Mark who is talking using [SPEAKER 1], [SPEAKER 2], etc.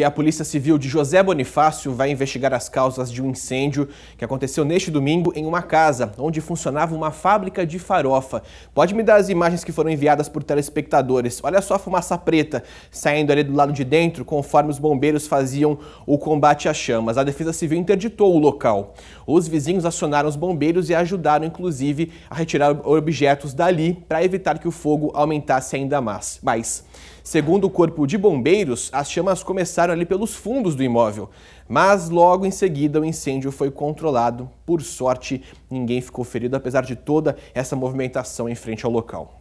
[SPEAKER 1] E a Polícia Civil de José Bonifácio vai investigar as causas de um incêndio que aconteceu neste domingo em uma casa onde funcionava uma fábrica de farofa. Pode me dar as imagens que foram enviadas por telespectadores. Olha só a fumaça preta saindo ali do lado de dentro conforme os bombeiros faziam o combate às chamas. A Defesa Civil interditou o local. Os vizinhos acionaram os bombeiros e ajudaram, inclusive, a retirar objetos dali para evitar que o fogo aumentasse ainda mais. Mas, segundo o Corpo de Bombeiros, as chamas começaram ali pelos fundos do imóvel. Mas logo em seguida o incêndio foi controlado. Por sorte, ninguém ficou ferido, apesar de toda essa movimentação em frente ao local.